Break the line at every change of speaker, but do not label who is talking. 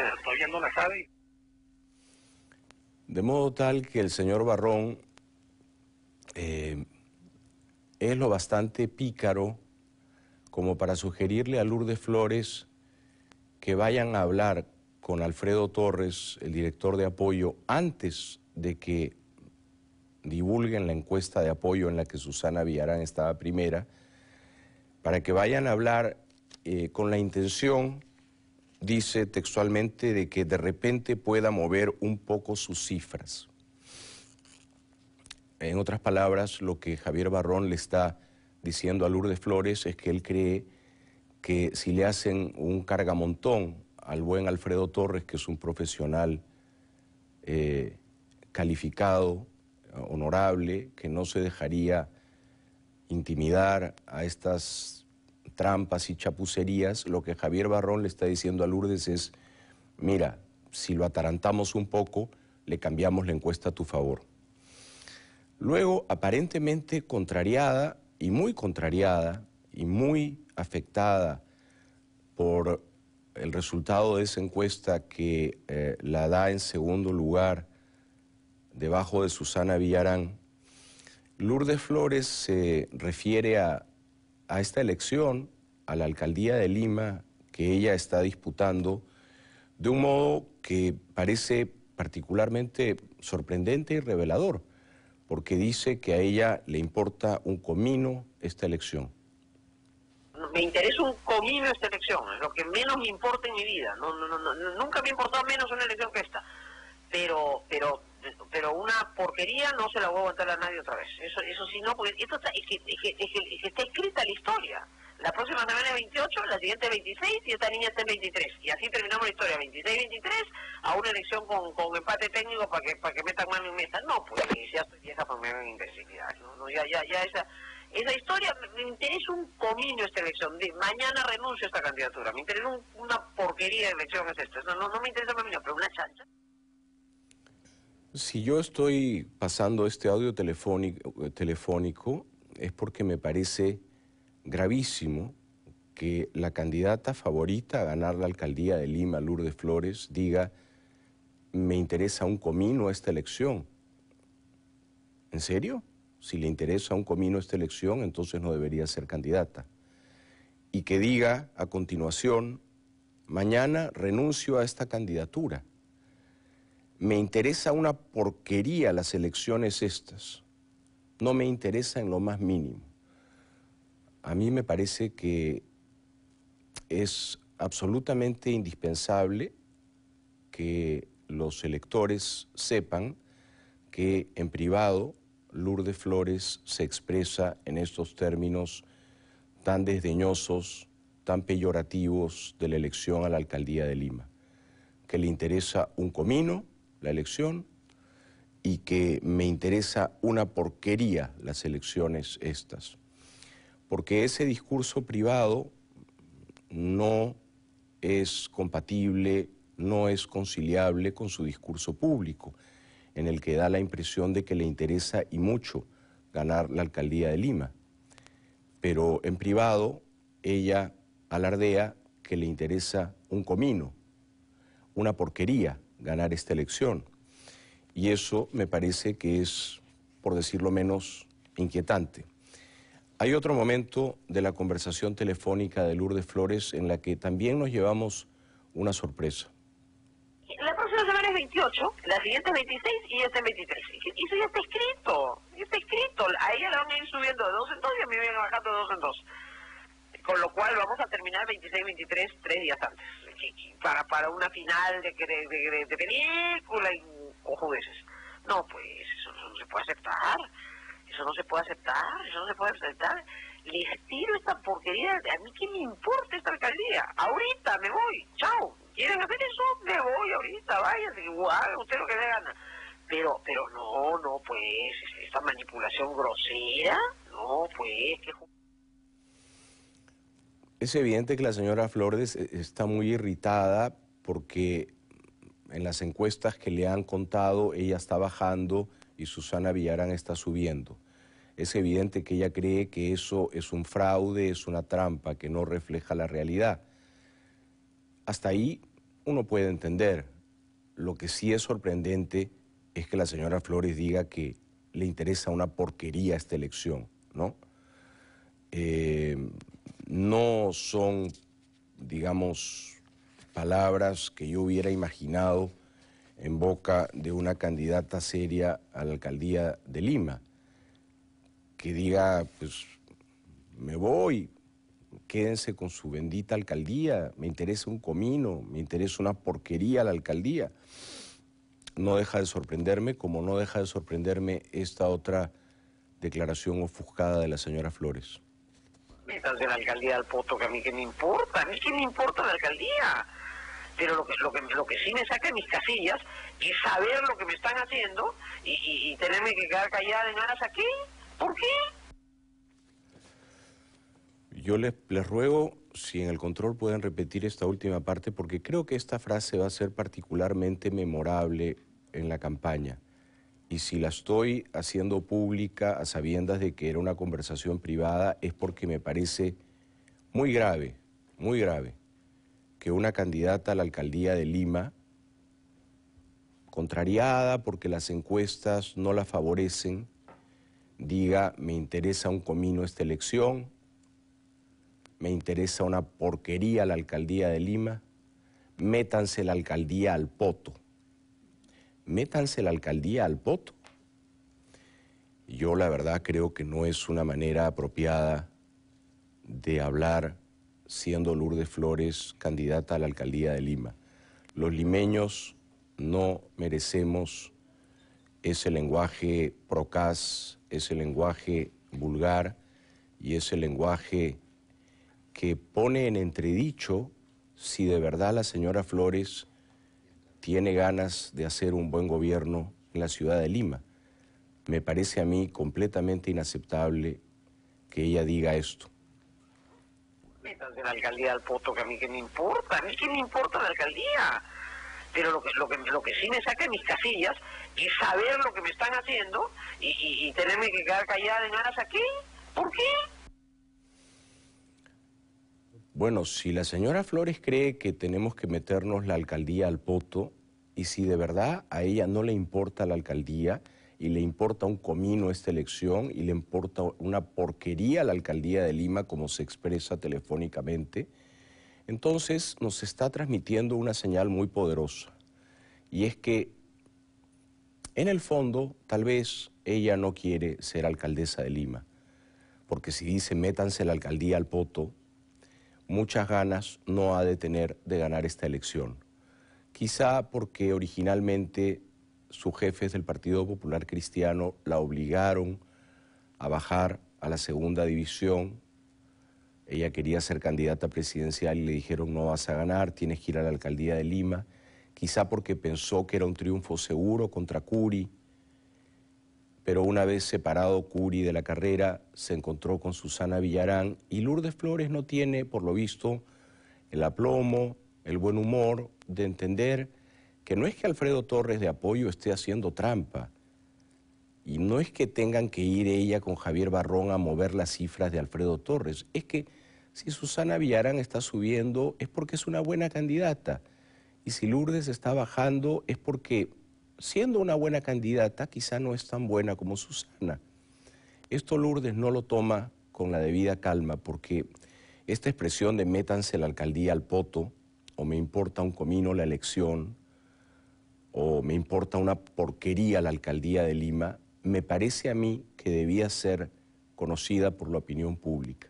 que la sabe.
De modo tal que el señor Barrón eh, es lo bastante pícaro como para sugerirle a Lourdes Flores que vayan a hablar con Alfredo Torres, el director de apoyo, antes de que divulguen la encuesta de apoyo en la que Susana Villarán estaba primera, para que vayan a hablar eh, con la intención dice textualmente de que de repente pueda mover un poco sus cifras. En otras palabras, lo que Javier Barrón le está diciendo a Lourdes Flores es que él cree que si le hacen un cargamontón al buen Alfredo Torres, que es un profesional eh, calificado, honorable, que no se dejaría intimidar a estas trampas y chapucerías, lo que Javier Barrón le está diciendo a Lourdes es, mira, si lo atarantamos un poco, le cambiamos la encuesta a tu favor. Luego, aparentemente contrariada y muy contrariada y muy afectada por el resultado de esa encuesta que eh, la da en segundo lugar debajo de Susana Villarán, Lourdes Flores se refiere a a esta elección, a la alcaldía de Lima que ella está disputando, de un modo que parece particularmente sorprendente y revelador, porque dice que a ella le importa un comino esta elección.
Me interesa un comino esta elección, es lo que menos me importa en mi vida. nunca me importó menos una elección que esta. Pero, pero pero una porquería no se la voy a aguantar a nadie otra vez. Eso, eso sí no, porque esto está, es que, está escrita la historia. La próxima semana es 28, la siguiente es 26 y esta niña está en 23. Y así terminamos la historia, 26-23, a una elección con, empate técnico para que para que metan mano en mesa. No, pues ya estoy vieja para intensidad. ya, esa, esa historia, me interesa un comino esta elección. De, mañana renuncio a esta candidatura. Me interesa una porquería de elecciones estas. No, no, no me interesa comino, pero una chancha.
Si yo estoy pasando este audio telefónico, es porque me parece gravísimo que la candidata favorita a ganar la alcaldía de Lima, Lourdes Flores, diga, me interesa un comino esta elección. ¿En serio? Si le interesa un comino esta elección, entonces no debería ser candidata. Y que diga a continuación, mañana renuncio a esta candidatura. Me interesa una porquería las elecciones estas. No me interesa en lo más mínimo. A mí me parece que es absolutamente indispensable que los electores sepan que en privado Lourdes Flores se expresa en estos términos tan desdeñosos, tan peyorativos de la elección a la alcaldía de Lima, que le interesa un comino la elección y que me interesa una porquería las elecciones estas. Porque ese discurso privado no es compatible, no es conciliable con su discurso público, en el que da la impresión de que le interesa y mucho ganar la alcaldía de Lima. Pero en privado ella alardea que le interesa un comino, una porquería ganar esta elección. Y eso me parece que es, por decirlo menos, inquietante. Hay otro momento de la conversación telefónica de Lourdes Flores en la que también nos llevamos una sorpresa.
La próxima semana es 28, la siguiente es 26 y este es 23. Y eso ya está escrito, ya está escrito. A ella la van a ir subiendo de dos en dos y a mí me van bajando de dos en dos. Con lo cual vamos a terminar 26, 23, tres días antes para, para una final de, de, de, película y cojudeces. No, pues eso, no se puede aceptar. Eso no se puede aceptar, eso no se puede aceptar. Les tiro esta porquería, a mí que me importa esta alcaldía. Ahorita me voy, chao. ¿Quieren hacer eso? Me voy ahorita, váyanse, igual, usted lo que le gana. Pero, pero no, no, pues, esta manipulación grosera, no, pues, que...
Es evidente que la señora Flores eh, está muy irritada porque en las encuestas que le han contado ella está bajando y Susana Villarán está subiendo. Es evidente que ella cree que eso es un fraude, es una trampa que no refleja la realidad. Hasta ahí uno puede entender. Lo que sí es sorprendente es que la señora Flores diga que le interesa una porquería esta elección, ¿no? Eh, no son, digamos, palabras que yo hubiera imaginado en boca de una candidata seria a la alcaldía de Lima, que diga, pues me voy, quédense con su bendita alcaldía, me interesa un comino, me interesa una porquería la alcaldía. No deja de sorprenderme, como no deja de sorprenderme esta otra declaración ofuscada de la señora Flores
de la alcaldía del Poto que a mí que me importa, a mí que me importa la alcaldía. Pero lo que, lo que, lo que sí me saca mis casillas es saber lo que me están haciendo y, tenerme que quedar callada en aras aquí. ¿Por qué?
Yo les, les ruego si en el control pueden repetir esta última parte porque creo que esta frase va a ser particularmente memorable en la campaña y si la estoy haciendo pública a sabiendas de que era una conversación privada es porque me parece muy grave, muy grave, que una candidata a la alcaldía de Lima, contrariada porque las encuestas no la favorecen, diga, me interesa un comino esta elección, me interesa una porquería la alcaldía de Lima, métanse la alcaldía al poto métanse la alcaldía al poto. Yo la verdad creo que no es una manera apropiada de hablar siendo Lourdes Flores candidata a la alcaldía de Lima. Los limeños no merecemos ese lenguaje procaz, ese lenguaje vulgar y ese lenguaje que pone en entredicho si de verdad la señora Flores tiene ganas de hacer un buen gobierno en la ciudad de Lima. Me parece a mí completamente inaceptable que ella diga esto.
Métanse la alcaldía al poto, que a mí que me importa, a mí que me importa la alcaldía. Pero lo que, lo que, lo que sí me saca mis casillas es saber lo que me están haciendo y, tenerme que quedar callada en aras aquí. ¿Por qué?
Bueno, si la señora Flores cree que tenemos que meternos la alcaldía al poto y si de verdad a ella no le importa la alcaldía y le importa un comino esta elección y le importa una porquería a la alcaldía de Lima como se expresa telefónicamente, entonces nos está transmitiendo una señal muy poderosa y es que en el fondo tal vez ella no quiere ser alcaldesa de Lima, porque si dice métanse la alcaldía al poto, muchas ganas no ha de tener de ganar esta elección. Quizá porque originalmente sus jefes del Partido Popular Cristiano la obligaron a bajar a la segunda división. Ella quería ser candidata presidencial y le dijeron no vas a ganar, tienes que ir a la alcaldía de Lima. Quizá porque pensó que era un triunfo seguro contra Curi pero una vez separado Curi de la carrera, se encontró con Susana Villarán y Lourdes Flores no tiene, por lo visto, el aplomo, el buen humor de entender que no es que Alfredo Torres de apoyo esté haciendo trampa, y no es que tengan que ir ella con Javier Barrón a mover las cifras de Alfredo Torres, es que si Susana Villarán está subiendo es porque es una buena candidata, y si Lourdes está bajando es porque siendo una buena candidata, quizá no es tan buena como Susana. Esto Lourdes no lo toma con la debida calma porque esta expresión de métanse la alcaldía al poto, o me importa un comino la elección, o me importa una porquería la alcaldía de Lima, me parece a mí que debía ser conocida por la opinión pública.